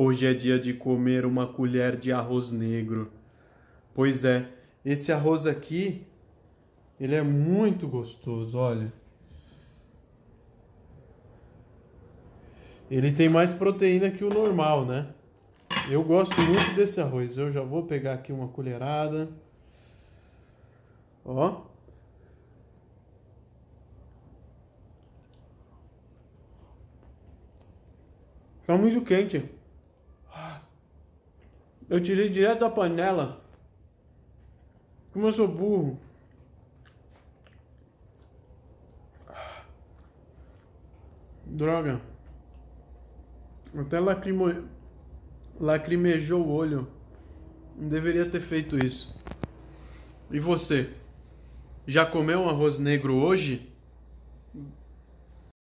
Hoje é dia de comer uma colher de arroz negro. Pois é, esse arroz aqui, ele é muito gostoso, olha. Ele tem mais proteína que o normal, né? Eu gosto muito desse arroz. Eu já vou pegar aqui uma colherada. Ó. Tá muito quente. Eu tirei direto da panela. Como eu sou burro. Droga. Até lacrimo... lacrimejou o olho. Não deveria ter feito isso. E você? Já comeu um arroz negro hoje?